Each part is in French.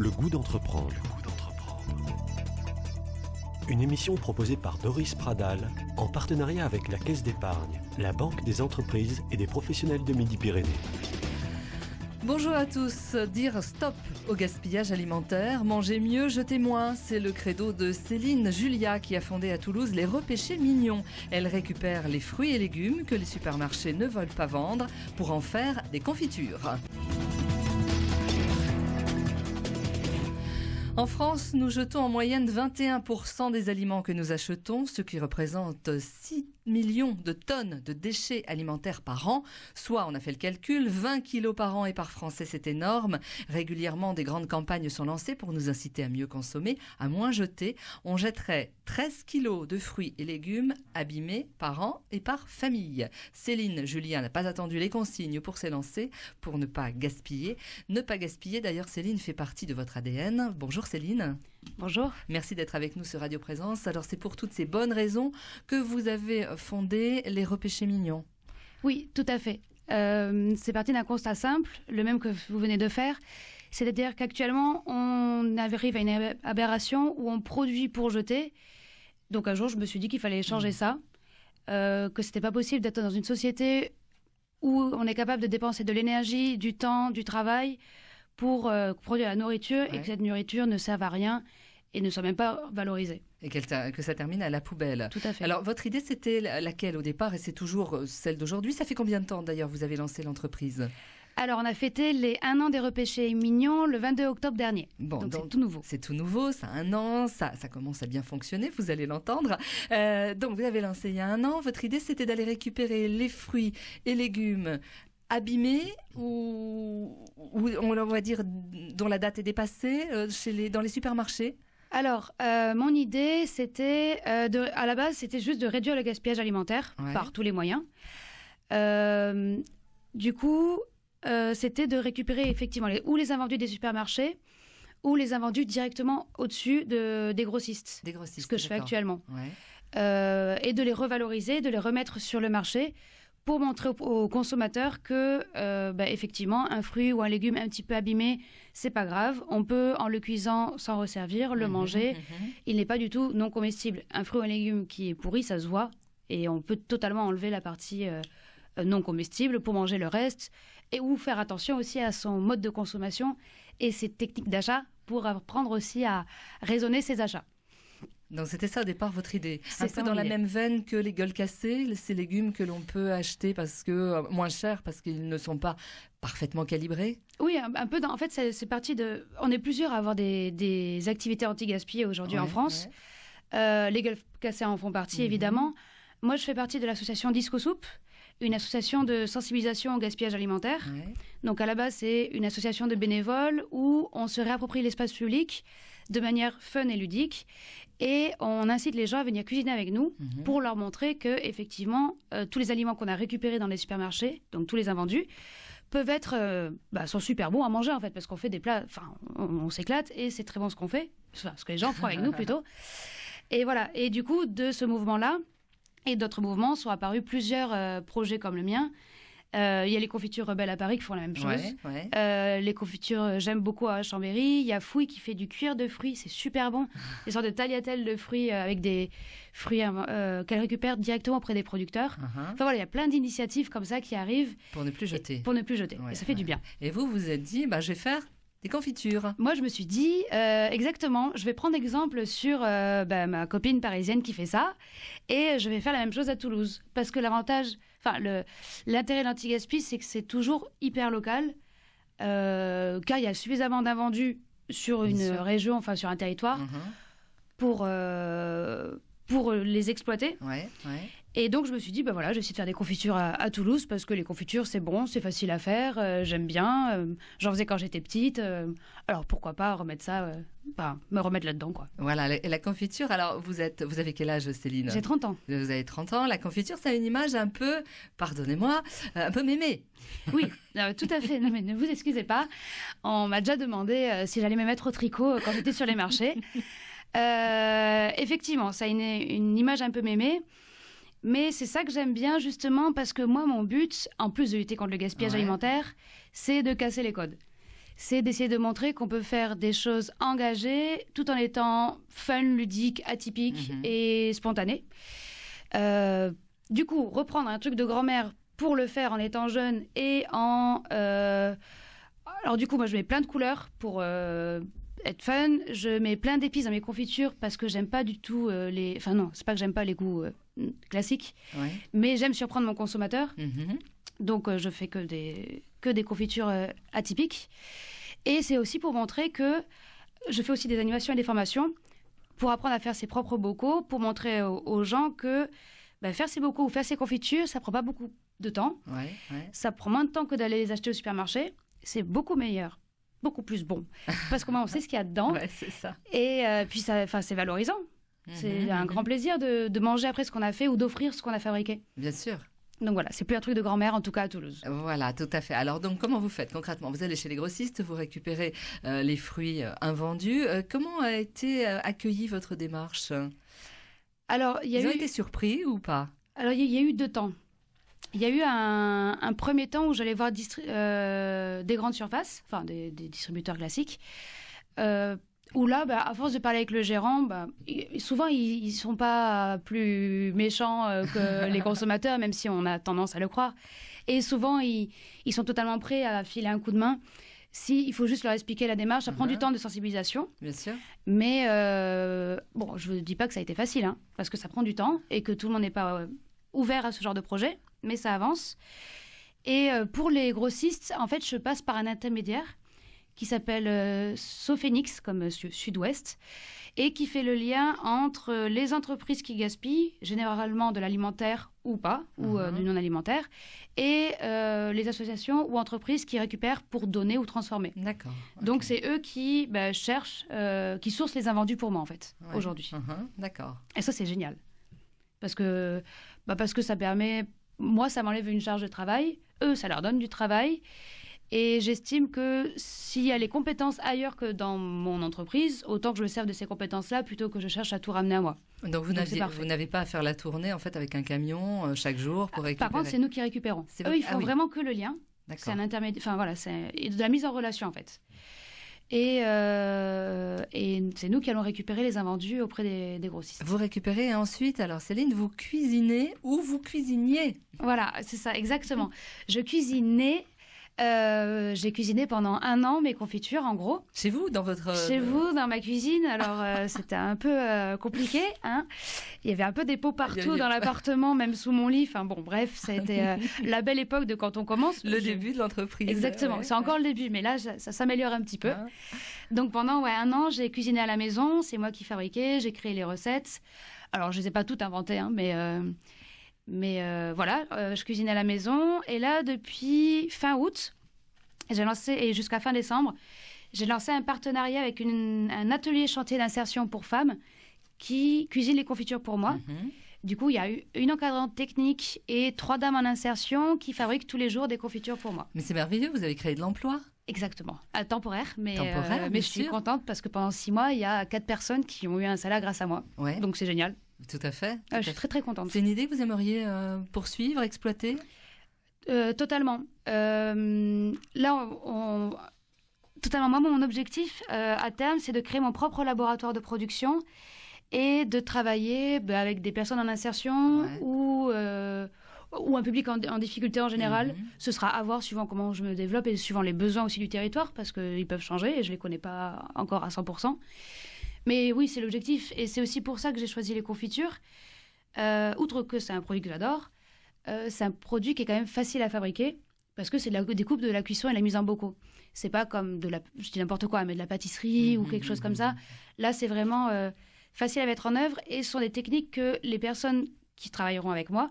Le goût d'entreprendre. Une émission proposée par Doris Pradal en partenariat avec la Caisse d'épargne, la Banque des entreprises et des professionnels de Midi-Pyrénées. Bonjour à tous. Dire stop au gaspillage alimentaire, manger mieux, jeter moins, c'est le credo de Céline Julia qui a fondé à Toulouse les repêchés mignons. Elle récupère les fruits et légumes que les supermarchés ne veulent pas vendre pour en faire des confitures. En France, nous jetons en moyenne 21% des aliments que nous achetons, ce qui représente 6 millions de tonnes de déchets alimentaires par an, soit, on a fait le calcul, 20 kilos par an et par Français, c'est énorme. Régulièrement, des grandes campagnes sont lancées pour nous inciter à mieux consommer, à moins jeter. On jetterait 13 kilos de fruits et légumes abîmés par an et par famille. Céline Julien n'a pas attendu les consignes pour s'élancer, pour ne pas gaspiller. Ne pas gaspiller, d'ailleurs, Céline fait partie de votre ADN. Bonjour Céline. Bonjour. Merci d'être avec nous sur Radio Présence. Alors c'est pour toutes ces bonnes raisons que vous avez euh, fondé les Repêchés Mignons. Oui, tout à fait. Euh, c'est parti d'un constat simple, le même que vous venez de faire. C'est-à-dire qu'actuellement, on arrive à une aberration où on produit pour jeter. Donc un jour, je me suis dit qu'il fallait changer mmh. ça, euh, que ce n'était pas possible d'être dans une société où on est capable de dépenser de l'énergie, du temps, du travail pour euh, produire la nourriture et que cette nourriture ne serve à rien et ne soit même pas valorisée. Et que ça termine à la poubelle. Tout à fait. Alors, votre idée, c'était laquelle au départ et c'est toujours euh, celle d'aujourd'hui Ça fait combien de temps d'ailleurs vous avez lancé l'entreprise alors, on a fêté les 1 an des repêchés mignons le 22 octobre dernier. donc c'est tout nouveau. C'est tout nouveau, ça un an, ça, ça commence à bien fonctionner, vous allez l'entendre. Euh, donc, vous avez lancé il y a un an. Votre idée, c'était d'aller récupérer les fruits et légumes abîmé ou, on va dire dont la date est dépassée euh, dans les supermarchés alors, euh, mon idée, c'était euh, à la base, c'était juste de réduire le gaspillage alimentaire par tous les moyens. du coup, c'était de récupérer effectivement ou les invendus des supermarchés ou les invendus directement au-dessus des grossistes. Ce que je fais actuellement. et de les revaloriser, de les remettre sur le marché pour montrer aux consommateurs que euh, bah, effectivement un fruit ou un légume un petit peu abîmé n'est pas grave on peut en le cuisant s'en resservir le mhm, manger mhm, mhm. il n'est pas du tout non comestible un fruit ou un légume qui est pourri ça se voit et on peut totalement enlever la partie euh, euh, non comestible pour manger le reste et ou faire attention aussi à son mode de consommation et ses techniques d'achat pour apprendre aussi à raisonner ses achats donc c'était ça au départ votre idée. Un peu dans la même veine que les gueules cassées, ces légumes que l'on peut acheter parce que euh, moins cher parce qu'ils ne sont pas parfaitement calibrés. Oui, un, peu en fait c'est parti de on est plusieurs à avoir des, activités anti-gaspillage aujourd'hui en France. Euh, les gueules cassées en font partie mhm. évidemment. Moi je fais partie de l'association Disco Soup, une association de sensibilisation au gaspillage alimentaire. Donc à la base, c'est une association de bénévoles où on se réapproprie l'espace public de manière fun et ludique. Et on incite les gens à venir cuisiner avec nous mhm. pour leur montrer que effectivement euh, tous les aliments qu'on a récupérés dans les supermarchés, donc tous les invendus, peuvent être euh, bah, sont super bons à manger en fait parce qu'on fait des plats, enfin on, s'éclate et c'est très bon ce qu'on fait, enfin, ce que les gens font avec nous plutôt. Et voilà. Et du coup de ce mouvement là et d'autres mouvements sont apparus plusieurs euh, projets comme le mien euh, il y a les confitures rebelles à Paris qui font la même chose. Euh, les confitures, euh, j'aime beaucoup à Chambéry. Il y a Fouille qui fait du cuir de fruits, c'est super bon. Des sortes de tagliatelles de fruits avec des fruits qu'elle récupère directement auprès des producteurs. Uh-huh. Enfin voilà, il y a plein d'initiatives comme ça qui arrivent. Pour ne plus jeter. Pour ne plus jeter. et ça fait du bien. Et vous, vous êtes dit, bah, je vais faire des confitures. Moi, je me suis dit, exactement, je vais prendre exemple sur bah, ma copine parisienne qui fait ça, et je vais faire la même chose à Toulouse. Parce que l'avantage Enfin, l'intérêt de c'est que c'est toujours hyper local, euh, car il y a suffisamment d'invendus sur une région, enfin sur un territoire, mhm. pour, euh, pour les exploiter. ouais. Et donc je me suis dit, ben voilà, j'essaie de faire des confitures à, Toulouse parce que les confitures c'est bon, c'est facile à faire, euh, j'aime bien, euh, j'en faisais quand j'étais petite, euh, alors pourquoi pas remettre ça, me remettre là-dedans quoi. Voilà, et la, confiture, alors vous êtes, vous avez quel âge Céline J'ai 30 ans. Vous avez 30 ans, la confiture ça a une image un peu, pardonnez-moi, un peu mémée. Oui, tout à fait, mais ne vous excusez pas, on m'a déjà demandé si j'allais me mettre au tricot quand j'étais sur les marchés. effectivement, ça a une, une image un peu mémée. Mais c'est ça que j'aime bien justement parce que moi, mon but, en plus de lutter contre le gaspillage alimentaire, c'est de casser les codes. C'est d'essayer de montrer qu'on peut faire des choses engagées tout en étant fun, ludique, atypique mhm. et spontané. Euh, du coup, reprendre un truc de grand-mère pour le faire en étant jeune et en... Euh, alors du coup, moi, je mets plein de couleurs pour euh, être fun, Je mets plein d'épices dans mes confitures parce que j'aime pas du tout euh, les. Enfin non, c'est pas que j'aime pas les goûts euh, classiques, mais j'aime surprendre mon consommateur. Mm-hmm. Donc euh, je fais que des que des confitures atypiques. Et c'est aussi pour montrer que je fais aussi des animations et des formations pour apprendre à faire ses propres bocaux, pour montrer aux, gens que bah, faire ses bocaux ou faire ses confitures, ça prend pas beaucoup de temps. Ça prend moins de temps que d'aller les acheter au supermarché. C'est beaucoup meilleur beaucoup plus bon parce qu'au moins on sait ce qu'il y a dedans. c'est ça. Et euh, puis enfin, c'est valorisant. c'est mhm, un mhm. grand plaisir de, manger après ce qu'on a fait ou d'offrir ce qu'on a fabriqué. Bien sûr. Donc voilà, c'est plus un truc de grand-mère, en tout cas à Toulouse. Voilà, tout à fait. Alors donc, comment vous faites concrètement Vous allez chez les grossistes, vous récupérez euh, les fruits euh, invendus. comment a été accueillie votre démarche Alors, il y a eu... été surpris ou pas Alors, il y, a eu deux temps il y a eu un, premier temps où j'allais voir euh, des grandes surfaces, enfin des, distributeurs classiques, euh, où là, bah, à force de parler avec le gérant, bah, souvent ils ne sont pas plus méchants euh, que les consommateurs, même si on a tendance à le croire. Et souvent, ils, sont totalement prêts à filer un coup de main. S'il il faut juste leur expliquer la démarche, ça prend du mhm. temps de sensibilisation. Bien sûr. Mais bon, je ne vous dis pas que ça a été facile, hein, parce que ça prend du temps et que tout le monde n'est pas ouvert à ce genre de projet mais ça avance. Et euh, pour les grossistes, en fait, je passe par un intermédiaire qui s'appelle euh, Sophénix, comme euh, Sud-Ouest, et qui fait le lien entre les entreprises qui gaspillent, généralement de l'alimentaire ou pas, ou mhm. du non-alimentaire, et les associations ou entreprises qui récupèrent pour donner ou transformer. D'accord. Donc c'est eux qui bah, cherchent, qui sourcent les invendus pour moi, en fait, aujourd'hui. Mhm, d'accord. Et ça, c'est génial. Parce que, bah, parce que ça permet moi, ça m'enlève une charge de travail, eux, ça leur donne du travail. Et j'estime que s'il y a les compétences ailleurs que dans mon entreprise, autant que je me serve de ces compétences-là plutôt que je cherche à tout ramener à moi. Donc vous n'avez pas à faire la tournée en fait avec un camion euh, chaque jour pour récupérer. Par contre, c'est nous qui récupérons. Eux, ils ah font vraiment que le lien. C'est un intermédiaire. Enfin voilà, c'est de la mise en relation en fait. Euh, et, c'est nous qui allons récupérer les invendus auprès des, grossistes. Vous récupérez ensuite, alors Céline, vous cuisinez ou vous cuisiniez Voilà, c'est ça, exactement. Je cuisinais euh, j'ai cuisiné pendant un an mes confitures, en gros. Chez vous, dans votre. Euh, Chez vous, dans ma cuisine. Alors, euh, c'était un peu compliqué. Hein Il y avait un peu des pots partout dans l'appartement, même sous mon lit. Enfin, bon, bref, ça a été la belle époque de quand on commence. Le début de l'entreprise. Exactement. c'est encore le début, mais là, ça, s'améliore un petit peu. Hein. Donc, pendant ouais, un an, j'ai cuisiné à la maison. C'est moi qui fabriquais, j'ai créé les recettes. Alors, je ne les ai pas toutes inventées, hein, mais mais euh, voilà, euh, je cuisine à la maison. Et là, depuis fin août, j'ai lancé, et jusqu'à fin décembre, j'ai lancé un partenariat avec un atelier chantier d'insertion pour femmes qui cuisine les confitures pour moi. Mhm. Du coup, il y a eu une encadrante technique et trois dames en insertion qui fabriquent tous les jours des confitures pour moi. Mais c'est merveilleux, vous avez créé de l'emploi. Exactement, euh, temporaire, mais, mais je suis contente parce que pendant six mois, il y a quatre personnes qui ont eu un salaire grâce à moi. Donc c'est génial. Tout à fait. Ah, je suis très très contente. C'est une idée que vous aimeriez euh, poursuivre, exploiter euh, Totalement. Euh, là, totalement. Moi, mon objectif à terme, c'est de créer mon propre laboratoire de production et de travailler bah, avec des personnes en insertion ou ou un public en, difficulté en général. Mhm. Ce sera à voir suivant comment je me développe et suivant les besoins aussi du territoire, parce qu'ils peuvent changer et je ne les connais pas encore à 100%. Mais oui, c'est l'objectif. Et c'est aussi pour ça que j'ai choisi les confitures. Euh, outre que c'est un produit que j'adore, euh, c'est un produit qui est quand même facile à fabriquer parce que c'est la découpe, de la cuisson et la mise en bocaux. C'est pas comme de la, dis n'importe quoi, mais de la pâtisserie mm, ou mm, quelque chose mm, comme ça. Là, c'est vraiment euh, facile à mettre en œuvre et ce sont des techniques que les personnes qui travailleront avec moi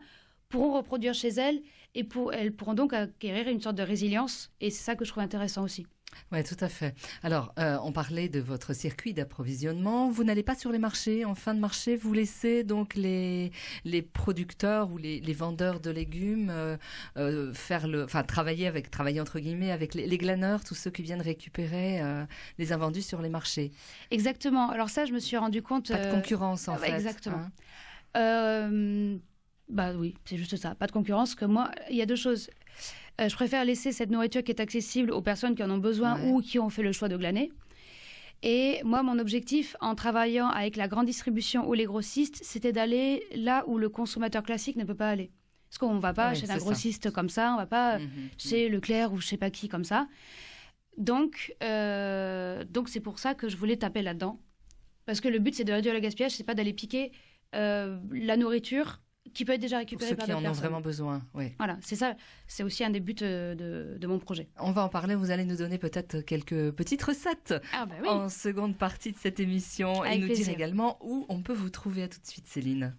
pourront reproduire chez elles et elles pourront donc acquérir une sorte de résilience et c'est ça que je trouve intéressant aussi. Oui, tout à fait. Alors, euh, on parlait de votre circuit d'approvisionnement. Vous n'allez pas sur les marchés. En fin de marché, vous laissez donc les, les producteurs ou les, vendeurs de légumes euh, euh, faire le, enfin, travailler avec, travailler entre guillemets avec les, glaneurs, tous ceux qui viennent récupérer les invendus sur les marchés. Exactement. Alors ça, je me suis rendu compte. Pas de concurrence, en ah bah, fait. Exactement. Hein. bah oui, c'est juste ça. Pas de concurrence. Que moi, il y a deux choses. Euh, je préfère laisser cette nourriture qui est accessible aux personnes qui en ont besoin ou qui ont fait le choix de glaner. Et moi, mon objectif en travaillant avec la grande distribution ou les grossistes, c'était d'aller là où le consommateur classique ne peut pas aller. Parce qu'on ne va pas chez un grossiste comme ça, on ne va pas mhm, mhm. chez Leclerc ou je sais pas qui comme ça. Euh, donc, c'est pour ça que je voulais taper là-dedans. Parce que le but, c'est de réduire le gaspillage, c'est pas d'aller piquer euh, la nourriture qui peut être déjà récupéré ceux qui en ont vraiment besoin. Oui. Voilà, c'est ça. C'est aussi un des buts euh, de, mon projet. On va en parler. Vous allez nous donner peut-être quelques petites recettes ah bah en seconde partie de cette émission et nous dire également où on peut vous trouver. À tout de suite, Céline.